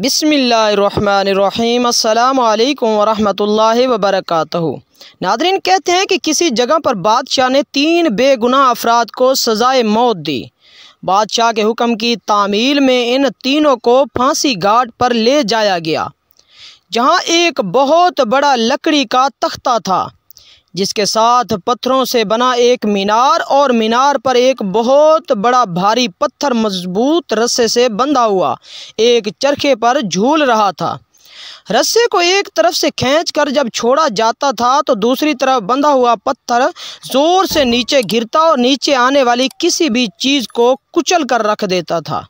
बिसमीम् अल्लाम वबरक नादरीन कहते हैं कि किसी जगह पर बादशाह ने तीन बेगुनाह अफराद को सज़ाए मौत दी बादशाह के हुक्म की तामील में इन तीनों को फांसी घाट पर ले जाया गया जहां एक बहुत बड़ा लकड़ी का तख्ता था जिसके साथ पत्थरों से बना एक मीनार और मीनार पर एक बहुत बड़ा भारी पत्थर मजबूत रस्से से बंधा हुआ एक चरखे पर झूल रहा था रस्से को एक तरफ से खींचकर जब छोड़ा जाता था तो दूसरी तरफ बंधा हुआ पत्थर ज़ोर से नीचे गिरता और नीचे आने वाली किसी भी चीज़ को कुचल कर रख देता था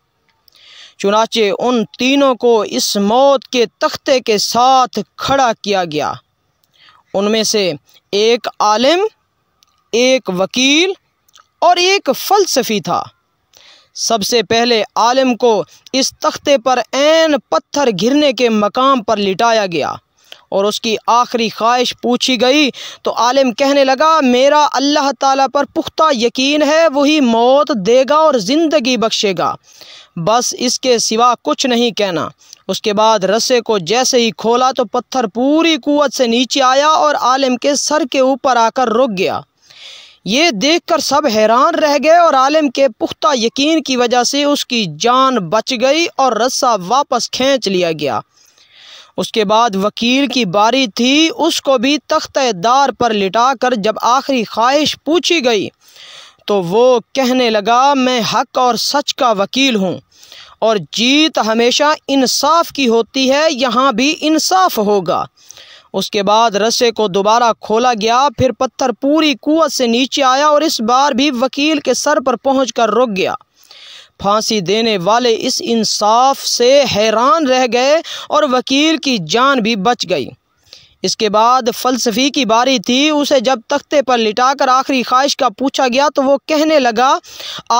चुनाचे उन तीनों को इस मौत के तख्ते के साथ खड़ा किया गया उनमें से एक आलिम एक वकील और एक फ़लसफ़ी था सबसे पहले आलिम को इस तख्ते पर ऐन पत्थर घिरने के मकाम पर लिटाया गया और उसकी आखिरी ख्वाहिश पूछी गई तो आलिम कहने लगा मेरा अल्लाह ताला पर पुख्ता यकीन है वही मौत देगा और ज़िंदगी बख्शेगा बस इसके सिवा कुछ नहीं कहना उसके बाद रस्से को जैसे ही खोला तो पत्थर पूरी कुत से नीचे आया और आलिम के सर के ऊपर आकर रुक गया ये देखकर सब हैरान रह गए और आलिम के पुख्ता यकीन की वजह से उसकी जान बच गई और रस्सा वापस खींच लिया गया उसके बाद वकील की बारी थी उसको भी तख्त दार पर लिटाकर जब आखिरी ख्वाहिश पूछी गई तो वो कहने लगा मैं हक और सच का वकील हूँ और जीत हमेशा इंसाफ की होती है यहाँ भी इंसाफ होगा उसके बाद रस्से को दोबारा खोला गया फिर पत्थर पूरी कुत से नीचे आया और इस बार भी वकील के सर पर पहुँच कर रुक गया फांसी देने वाले इस इंसाफ से हैरान रह गए और वकील की जान भी बच गई इसके बाद फ़लसफ़ी की बारी थी उसे जब तख्ते पर लिटा कर आखिरी ख्वाहिश का पूछा गया तो वो कहने लगा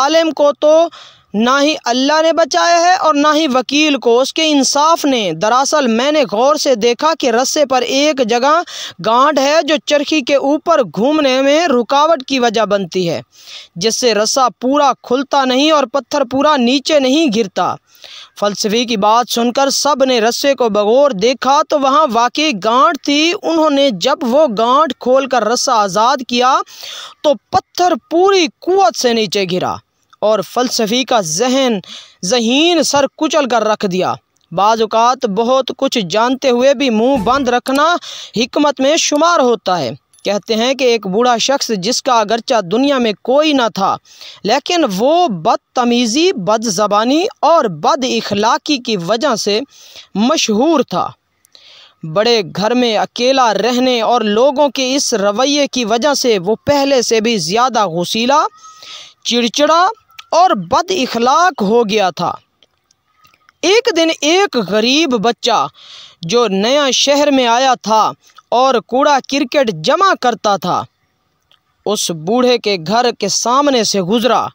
आलम को तो ना ही अल्लाह ने बचाया है और ना ही वकील को उसके इंसाफ ने दरअसल मैंने गौर से देखा कि रस्से पर एक जगह गांठ है जो चरखी के ऊपर घूमने में रुकावट की वजह बनती है जिससे रस्सा पूरा खुलता नहीं और पत्थर पूरा नीचे नहीं गिरता फलसफे की बात सुनकर सब ने रस्से को बगौर देखा तो वहाँ वाकई गांठ थी उन्होंने जब वो गांठ खोलकर रस्सा आज़ाद किया तो पत्थर पूरी कुत से नीचे गिरा और फलसफी का जहन जहीन सर कुचल कर रख दिया बाज़ात बहुत कुछ जानते हुए भी मुंह बंद रखना हिकमत में शुमार होता है कहते हैं कि एक बूढ़ा शख्स जिसका अगरचा दुनिया में कोई ना था लेकिन वो बदतमीज़ी बद ज़बानी और बद इखलाक़ी की वजह से मशहूर था बड़े घर में अकेला रहने और लोगों के इस रवैये की वजह से वो पहले से भी ज़्यादा गुसीला चिड़चिड़ा और बद इखलाक हो गया था एक दिन एक गरीब बच्चा जो नया शहर में आया था और कूड़ा क्रिकेट जमा करता था उस बूढ़े के घर के सामने से गुज़रा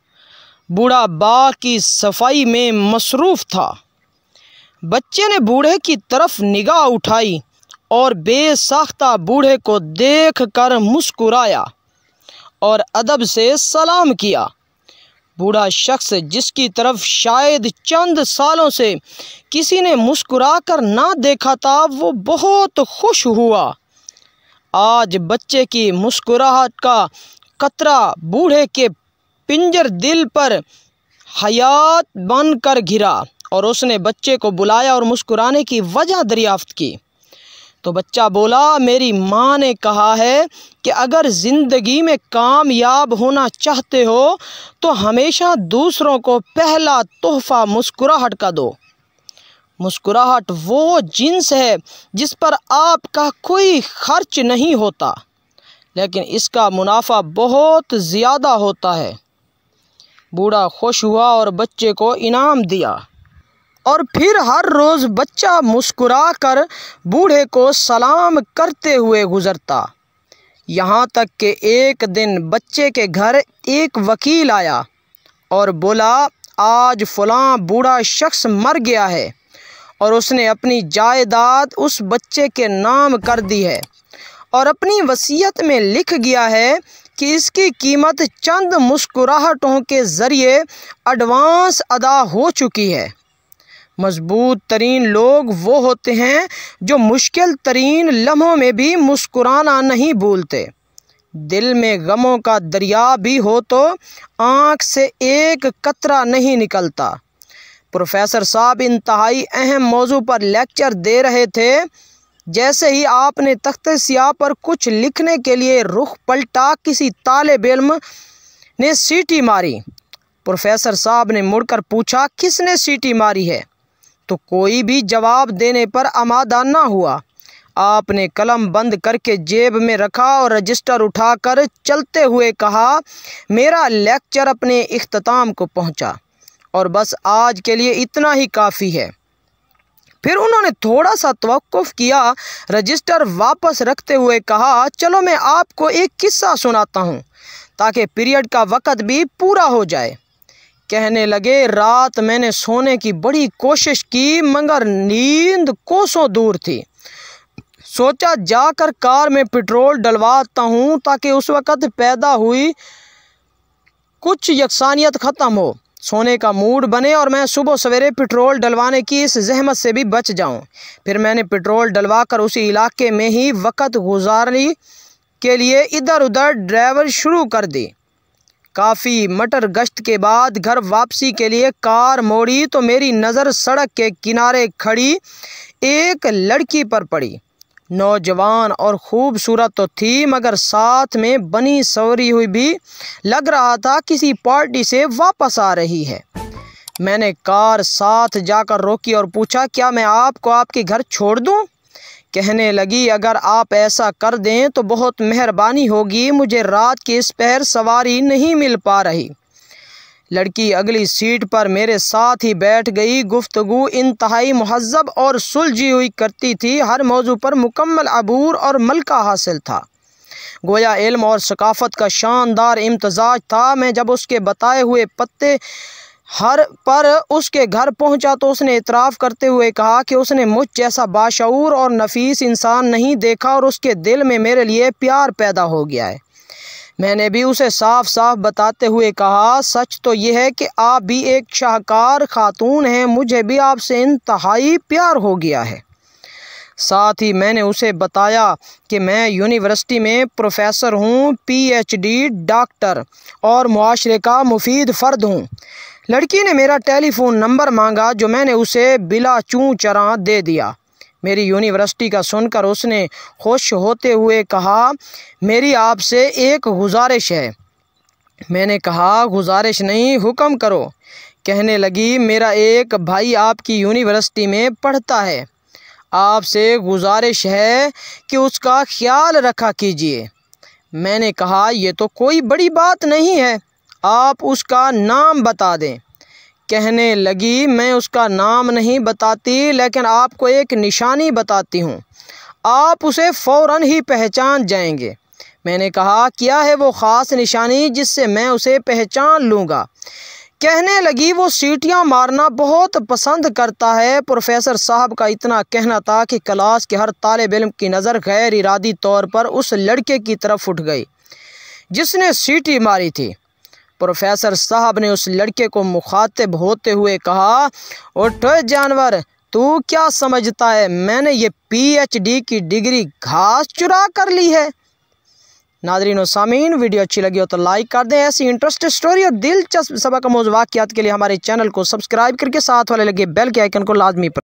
बूढ़ा बा की सफाई में मसरूफ़ था बच्चे ने बूढ़े की तरफ निगाह उठाई और बेसाख्ता बूढ़े को देख कर मुस्कुराया और अदब से सलाम किया बूढ़ा शख्स जिसकी तरफ शायद चंद सालों से किसी ने मुस्कुरा कर ना देखा था वो बहुत खुश हुआ आज बच्चे की मुस्कुराहट का कतरा बूढ़े के पिंजर दिल पर हयात बन कर घिरा और उसने बच्चे को बुलाया और मुस्कुराने की वजह दरियाफ्त की तो बच्चा बोला मेरी माँ ने कहा है कि अगर ज़िंदगी में कामयाब होना चाहते हो तो हमेशा दूसरों को पहला तोहफ़ा मुस्कुराहट का दो मुस्कुराहट वो जिन्स है जिस पर आपका कोई खर्च नहीं होता लेकिन इसका मुनाफा बहुत ज़्यादा होता है बूढ़ा खुश हुआ और बच्चे को इनाम दिया और फिर हर रोज़ बच्चा मुस्कुरा कर बूढ़े को सलाम करते हुए गुज़रता यहाँ तक कि एक दिन बच्चे के घर एक वकील आया और बोला आज फलां बूढ़ा शख्स मर गया है और उसने अपनी जायदाद उस बच्चे के नाम कर दी है और अपनी वसीयत में लिख गया है कि इसकी कीमत चंद मुस्कुराहटों के ज़रिए एडवांस अदा हो चुकी है मजबूत तरीन लोग वो होते हैं जो मुश्किल तरीन लम्हों में भी मुस्कुराना नहीं भूलते दिल में गमों का दरिया भी हो तो आँख से एक कतरा नहीं निकलता प्रोफेसर साहब इंतहाई अहम मौजू पर लेक्चर दे रहे थे जैसे ही आपने तख्त सियाह पर कुछ लिखने के लिए रुख पलटा किसी ताले इल्म ने सीटी मारी प्रोफेसर साहब ने मुड़कर पूछा किसने सीटी मारी है तो कोई भी जवाब देने पर आमादा ना हुआ आपने कलम बंद करके जेब में रखा और रजिस्टर उठाकर चलते हुए कहा मेरा लेक्चर अपने अख्ताम को पहुंचा। और बस आज के लिए इतना ही काफ़ी है फिर उन्होंने थोड़ा सा तवक़ किया रजिस्टर वापस रखते हुए कहा चलो मैं आपको एक किस्सा सुनाता हूँ ताकि पीरियड का वक़्त भी पूरा हो जाए कहने लगे रात मैंने सोने की बड़ी कोशिश की मगर नींद कोसों दूर थी सोचा जाकर कार में पेट्रोल डलवाता हूँ ताकि उस वक़्त पैदा हुई कुछ यकसानियत ख़त्म हो सोने का मूड बने और मैं सुबह सवेरे पेट्रोल डलवाने की इस जहमत से भी बच जाऊं। फिर मैंने पेट्रोल डलवा कर उसी इलाके में ही वक़्त गुजारने के लिए इधर उधर ड्राइवर शुरू कर दी काफ़ी मटर गश्त के बाद घर वापसी के लिए कार मोड़ी तो मेरी नज़र सड़क के किनारे खड़ी एक लड़की पर पड़ी नौजवान और ख़ूबसूरत तो थी मगर साथ में बनी सवरी हुई भी लग रहा था किसी पार्टी से वापस आ रही है मैंने कार साथ जाकर रोकी और पूछा क्या मैं आपको आपके घर छोड़ दूं? कहने लगी अगर आप ऐसा कर दें तो बहुत मेहरबानी होगी मुझे रात के इस पहर सवारी नहीं मिल पा रही लड़की अगली सीट पर मेरे साथ ही बैठ गई गुफ्तगु इंतहाई महजब और सुलझी हुई करती थी हर मौजू पर मुकम्मल अबूर और मलका हासिल था गोया इल्म और सकाफ़त का शानदार इम्तजाज था मैं जब उसके बताए हुए पत्ते हर पर उसके घर पहुंचा तो उसने इतराफ़ करते हुए कहा कि उसने मुझ जैसा बाशूर और नफीस इंसान नहीं देखा और उसके दिल में मेरे लिए प्यार पैदा हो गया है मैंने भी उसे साफ साफ बताते हुए कहा सच तो यह है कि आप भी एक शाहकार खातून हैं मुझे भी आपसे इंतहाई प्यार हो गया है साथ ही मैंने उसे बताया कि मैं यूनिवर्सिटी में प्रोफेसर हूँ पीएचडी डॉक्टर और माशरे का मुफीद फ़र्द हूँ लड़की ने मेरा टेलीफ़ोन नंबर मांगा जो मैंने उसे बिला चूँ चरा दे दिया मेरी यूनिवर्सिटी का सुनकर उसने खुश होते हुए कहा मेरी आपसे एक गुजारिश है मैंने कहा गुजारिश नहीं हुक्म करो कहने लगी मेरा एक भाई आपकी यूनिवर्सिटी में पढ़ता है आपसे गुजारिश है कि उसका ख्याल रखा कीजिए मैंने कहा यह तो कोई बड़ी बात नहीं है आप उसका नाम बता दें कहने लगी मैं उसका नाम नहीं बताती लेकिन आपको एक निशानी बताती हूँ आप उसे फ़ौर ही पहचान जाएंगे मैंने कहा क्या है वो ख़ास निशानी जिससे मैं उसे पहचान लूँगा कहने लगी वो सीटियाँ मारना बहुत पसंद करता है प्रोफेसर साहब का इतना कहना था कि क्लास के हर तालब इम की नज़र गैर इरादी तौर पर उस लड़के की तरफ उठ गई जिसने सीटी मारी थी प्रोफेसर साहब ने उस लड़के को मुखातिब होते हुए कहा उठो जानवर तू क्या समझता है मैंने ये पीएचडी की डिग्री घास चुरा कर ली है नादरीन सामीन वीडियो अच्छी लगी हो तो लाइक कर दें ऐसी इंटरेस्टिंग स्टोरी और दिलचस्प सबक मौजूद के लिए हमारे चैनल को सब्सक्राइब करके साथ वाले लगे बेल के आइकन को लाजमी पर